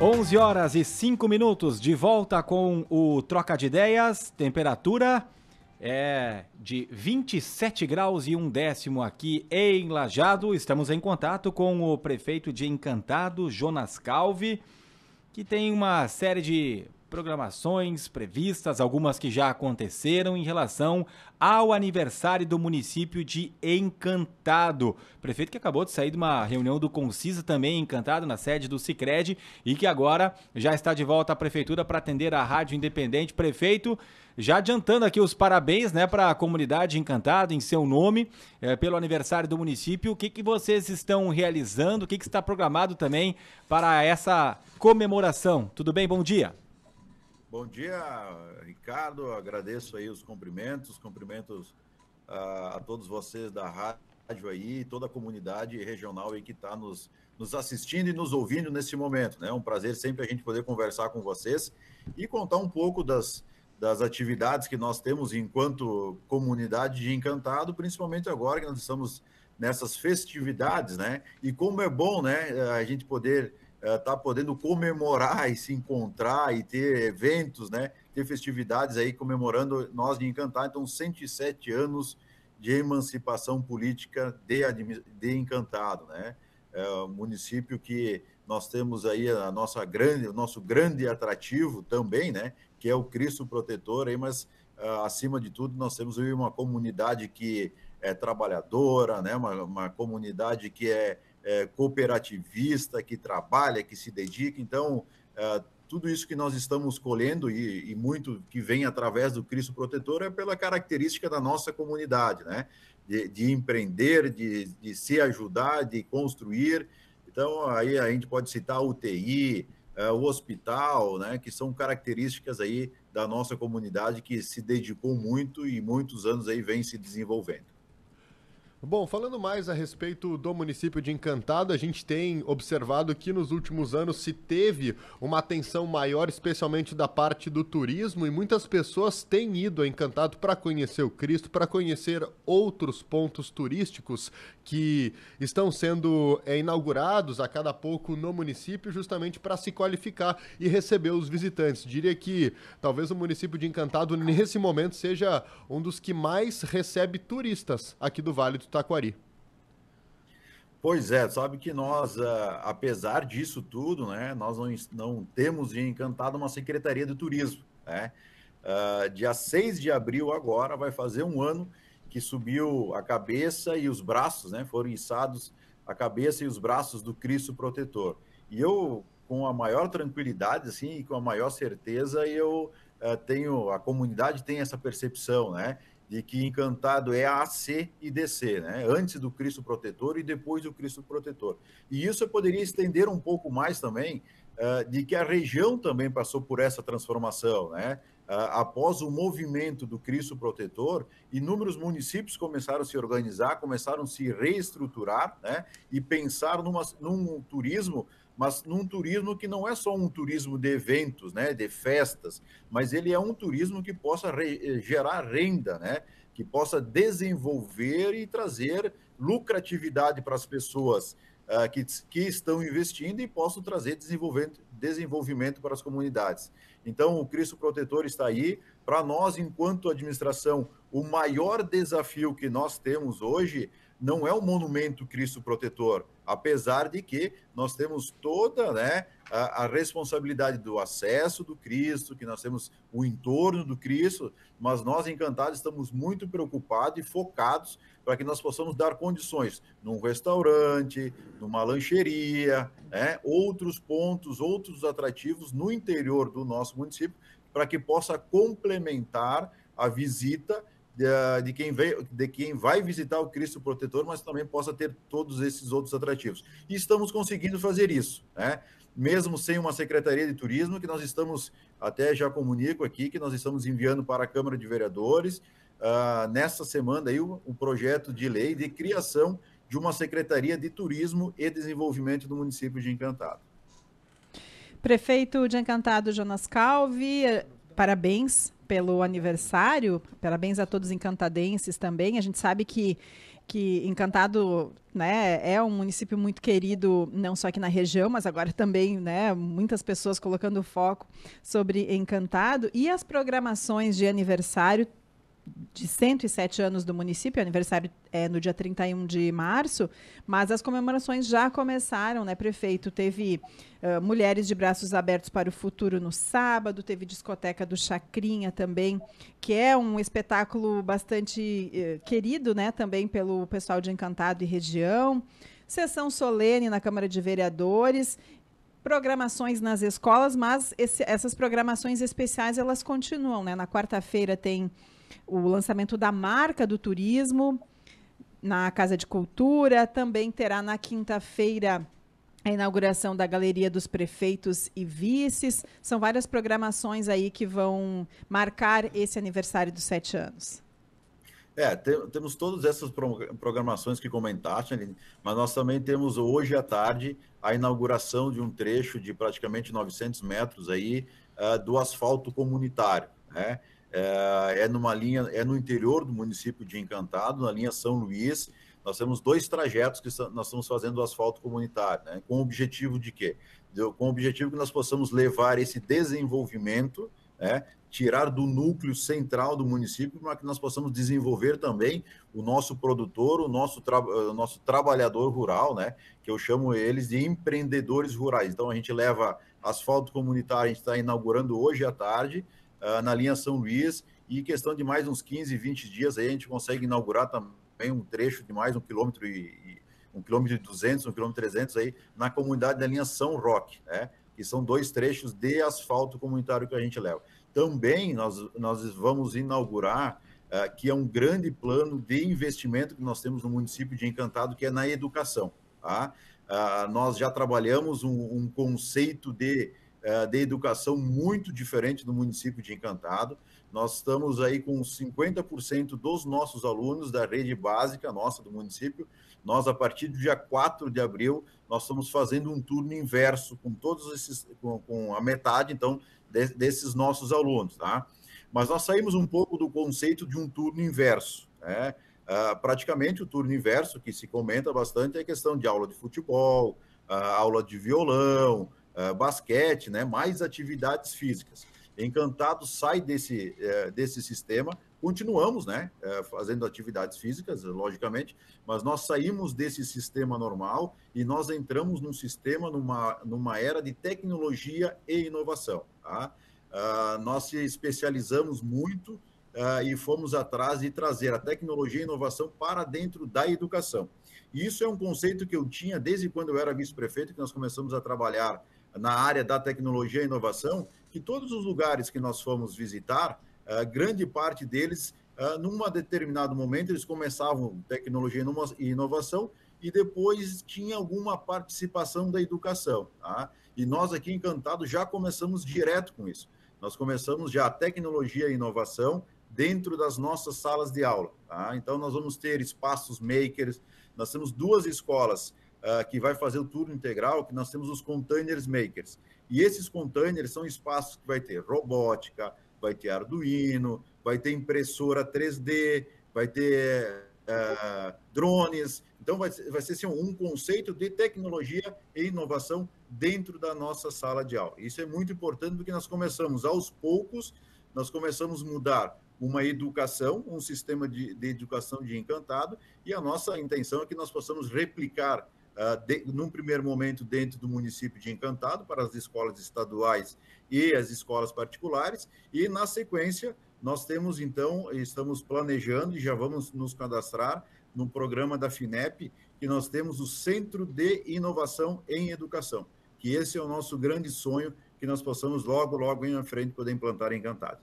11 horas e 5 minutos, de volta com o Troca de Ideias. Temperatura é de 27 graus e um décimo aqui em Lajado. Estamos em contato com o prefeito de Encantado, Jonas Calvi, que tem uma série de programações previstas, algumas que já aconteceram em relação ao aniversário do município de Encantado. Prefeito que acabou de sair de uma reunião do Concisa também Encantado na sede do Cicred e que agora já está de volta à prefeitura para atender a Rádio Independente. Prefeito, já adiantando aqui os parabéns, né, para a comunidade Encantado em seu nome, é, pelo aniversário do município. O que que vocês estão realizando? O que que está programado também para essa comemoração? Tudo bem? Bom dia. Bom dia, Ricardo. Agradeço aí os cumprimentos, cumprimentos a, ah, a todos vocês da rádio aí, toda a comunidade regional aí que está nos, nos assistindo e nos ouvindo nesse momento. É né? um prazer sempre a gente poder conversar com vocês e contar um pouco das, das atividades que nós temos enquanto comunidade de Encantado, principalmente agora que nós estamos nessas festividades, né? E como é bom, né, a gente poder está eh, podendo comemorar e se encontrar e ter eventos, né? Ter festividades aí comemorando nós de Encantar. Então, 107 anos de emancipação política de, de Encantado, né? É um município que nós temos aí a nossa grande, o nosso grande atrativo também, né? Que é o Cristo Protetor aí, mas uh, acima de tudo nós temos aí uma comunidade que é trabalhadora, né? Uma, uma comunidade que é é, cooperativista, que trabalha, que se dedica. Então, é, tudo isso que nós estamos colhendo e, e, muito que vem através do Cristo Protetor é pela característica da nossa comunidade, né? De, de empreender, de, de, se ajudar, de construir. Então, aí a gente pode citar a UTI, é, o hospital, né? Que são características aí da nossa comunidade que se dedicou muito e muitos anos aí vem se desenvolvendo. Bom, falando mais a respeito do município de Encantado, a gente tem observado que nos últimos anos se teve uma atenção maior, especialmente da parte do turismo, e muitas pessoas têm ido a Encantado para conhecer o Cristo, para conhecer outros pontos turísticos que estão sendo é, inaugurados a cada pouco no município, justamente para se qualificar e receber os visitantes. Diria que talvez o município de Encantado, nesse momento, seja um dos que mais recebe turistas aqui do Vale do do Taquari. Pois é, sabe que nós, ah, apesar disso tudo, né, nós não, não temos de encantado uma Secretaria de Turismo. Né? Uh, dia 6 de abril agora vai fazer um ano que subiu a cabeça e os braços, né, foram içados a cabeça e os braços do Cristo Protetor. E eu, com a maior tranquilidade, assim, e com a maior certeza, eu uh, tenho, a comunidade tem essa percepção, né, de que encantado é AC e DC, né? antes do Cristo Protetor e depois do Cristo Protetor. E isso eu poderia estender um pouco mais também, uh, de que a região também passou por essa transformação. Né? Uh, após o movimento do Cristo Protetor, inúmeros municípios começaram a se organizar, começaram a se reestruturar né? e pensar numa, num turismo mas num turismo que não é só um turismo de eventos, né, de festas, mas ele é um turismo que possa re eh, gerar renda, né, que possa desenvolver e trazer lucratividade para as pessoas uh, que, que estão investindo e possam trazer desenvolvimento, desenvolvimento para as comunidades. Então, o Cristo Protetor está aí. Para nós, enquanto administração, o maior desafio que nós temos hoje não é um monumento Cristo protetor, apesar de que nós temos toda né, a, a, responsabilidade do acesso do Cristo, que nós temos o entorno do Cristo, mas nós, encantados, estamos muito preocupados e focados para que nós possamos dar condições num restaurante, numa lancheria, né, outros pontos, outros atrativos no interior do nosso município, para que possa complementar a visita de, eh, de, quem vem, de quem vai visitar o Cristo Protetor, mas também possa ter todos esses outros atrativos. E estamos conseguindo fazer isso, né? mesmo sem uma Secretaria de Turismo, que nós estamos, até já comunico aqui, que nós estamos enviando para a Câmara de Vereadores, uh, ah, nesta semana, aí, o projeto de lei de criação de uma Secretaria de Turismo e Desenvolvimento do município de Encantado. Prefeito de Encantado, Jonas Calvi, eh, parabéns pelo aniversário, parabéns a todos os encantadenses também. A gente sabe que que Encantado né, é um município muito querido, não só aqui na região, mas agora também, né, muitas pessoas colocando foco sobre Encantado. E as programações de aniversário de 107 anos do município, aniversário é no dia 31 de março, mas as comemorações já começaram, né, prefeito? Teve uh, Mulheres de Braços Abertos para o Futuro no sábado, teve Discoteca do Chacrinha também, que é um espetáculo bastante uh, querido, né, também pelo pessoal de Encantado e região. Sessão solene na Câmara de Vereadores programações nas escolas, mas esse, essas programações especiais elas continuam, né? Na quarta-feira tem o lançamento da marca do turismo na Casa de Cultura. Também terá na quinta-feira a inauguração da Galeria dos Prefeitos e Vices. São várias programações aí que vão marcar esse aniversário dos sete anos. É, temos todas essas programações que comentaste, mas nós também temos hoje à tarde a inauguração de um trecho de praticamente 900 metros aí uh, do asfalto comunitário, né? é, é numa linha, é no interior do município de Encantado, na linha São Luís. Nós temos dois trajetos que nós estamos fazendo asfalto comunitário, né? com o objetivo de quê? com o objetivo que nós possamos levar esse desenvolvimento, né? tirar do núcleo central do município para que nós possamos desenvolver também o nosso produtor, o nosso, tra o nosso trabalhador rural, né? que eu chamo eles de empreendedores rurais. Então, a gente leva asfalto comunitário, a gente está inaugurando hoje à tarde, uh, na linha São Luís, e questão de mais uns 15, 20 dias aí a gente consegue inaugurar também um trecho de mais um quilômetro e, um quilômetro e 200, um quilômetro 300 aí na comunidade da linha São Roque, né? Que são dois trechos de asfalto comunitário que a gente leva. Também nós, nós vamos inaugurar, uh, que é um grande plano de investimento que nós temos no município de Encantado, que é na educação. Tá? Uh, nós já trabalhamos um, um conceito de é, de educação muito diferente do município de Encantado. Nós estamos aí com 50% dos nossos alunos da rede básica nossa do município. Nós, a partir do dia 4 de abril, nós estamos fazendo um turno inverso com todos esses, com, com a metade, então, de, desses nossos alunos, tá? Mas nós saímos um pouco do conceito de um turno inverso, né? Ah, praticamente o turno inverso que se comenta bastante é a questão de aula de futebol, ah, aula de violão, eh, basquete, né? mais atividades físicas. Encantado sai desse, eh, desse sistema, continuamos né? Eh, fazendo atividades físicas, logicamente, mas nós saímos desse sistema normal e nós entramos num sistema, numa, numa era de tecnologia e inovação. Tá? Ah, nós se especializamos muito ah, e fomos atrás de trazer a tecnologia e inovação para dentro da educação. E isso é um conceito que eu tinha desde quando eu era vice-prefeito, que nós começamos a trabalhar na área da tecnologia e inovação, que todos os lugares que nós fomos visitar, eh, grande parte deles, eh, num determinado momento, eles começavam tecnologia e inovação e depois tinha alguma participação da educação. Tá? E nós aqui em Cantado já começamos direto com isso. Nós começamos já a tecnologia e inovação dentro das nossas salas de aula. Tá? Então, nós vamos ter espaços makers, nós temos duas escolas uh, que vai fazer o turno integral, que nós temos os containers makers. E esses containers são espaços que vai ter robótica, vai ter Arduino, vai ter impressora 3D, vai ter uh, drones. Então, vai, vai ser assim, um conceito de tecnologia e inovação dentro da nossa sala de aula. Isso é muito importante porque nós começamos aos poucos, nós começamos a mudar uma educação, um sistema de, de educação de encantado, e a nossa intenção é que nós possamos replicar ah, de, num primeiro momento dentro do município de Encantado, para as escolas estaduais e as escolas particulares, e na sequência nós temos então, estamos planejando e já vamos nos cadastrar no programa da FINEP, que nós temos o Centro de Inovação em Educação, que esse é o nosso grande sonho, que nós possamos logo, logo em frente poder implantar Encantado.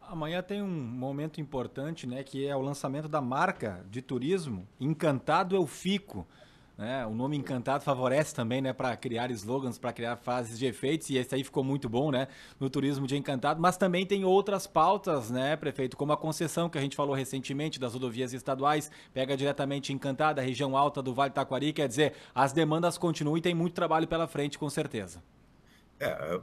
Amanhã tem um momento importante, né, que é o lançamento da marca de turismo Encantado Eu Fico. Né? O nome encantado favorece também, né, para criar slogans, para criar fases de efeitos, e esse aí ficou muito bom, né, no turismo de encantado, mas também tem outras pautas, né, prefeito, como a concessão que a gente falou recentemente das rodovias estaduais, pega diretamente encantada, a região alta do Vale do Taquari, quer dizer, as demandas continuam e tem muito trabalho pela frente, com certeza. É,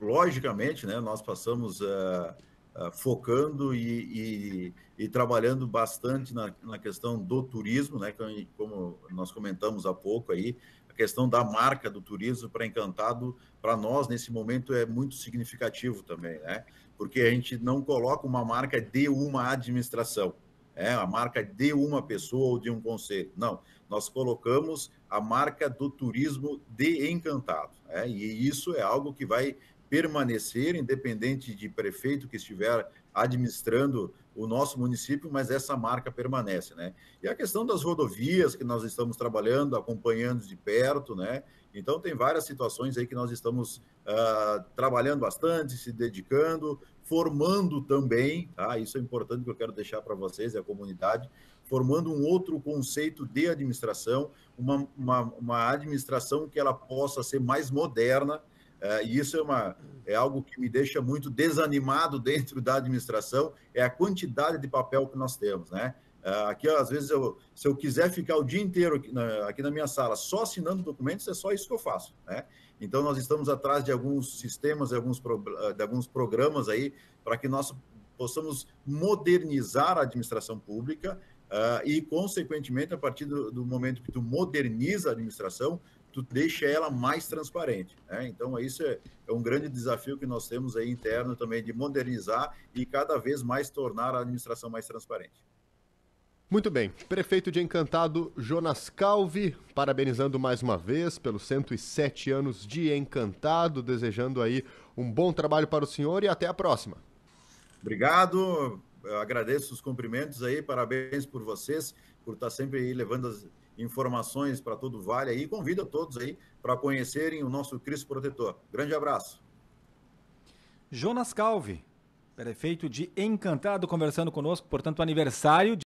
logicamente, né, nós passamos uh eh, focando e, e, e, trabalhando bastante na, na, questão do turismo, né? Como nós comentamos há pouco aí, a questão da marca do turismo para Encantado, para nós nesse momento é muito significativo também, né? Porque a gente não coloca uma marca de uma administração, é a marca de uma pessoa ou de um conselho. Não, nós colocamos a marca do turismo de Encantado, é, e isso é algo que vai permanecer, independente de prefeito que estiver administrando o nosso município, mas essa marca permanece, né? E a questão das rodovias que nós estamos trabalhando, acompanhando de perto, né? Então tem várias situações aí que nós estamos uh, trabalhando bastante, se dedicando, formando também, tá? Isso é importante que eu quero deixar para vocês e a comunidade, formando um outro conceito de administração, uma, uma, uma administração que ela possa ser mais moderna, é, e isso é, uma, é algo que me deixa muito desanimado dentro da administração, é a quantidade de papel que nós temos, né? É, aqui, às vezes, eu, se eu quiser ficar o dia inteiro aqui na, aqui na, minha sala só assinando documentos, é só isso que eu faço, né? Então, nós estamos atrás de alguns sistemas, de alguns, pro, eh, de alguns programas aí, para que nós possamos modernizar a administração pública uh, e, consequentemente, a partir do, do, momento que tu moderniza a administração, tu deixa ela mais transparente. Né? Então, isso é, é, um grande desafio que nós temos aí interno também de modernizar e cada vez mais tornar a administração mais transparente. Muito bem. Prefeito de Encantado, Jonas Calvi, parabenizando mais uma vez pelos 107 anos de Encantado, desejando aí um bom trabalho para o senhor e até a próxima. Obrigado, Eu agradeço os cumprimentos aí, parabéns por vocês, por estar sempre aí levando as informações para todo vale aí. Convido a todos aí para conhecerem o nosso Cristo Protetor. Grande abraço. Jonas Calvi, prefeito de Encantado, conversando conosco, portanto, aniversário de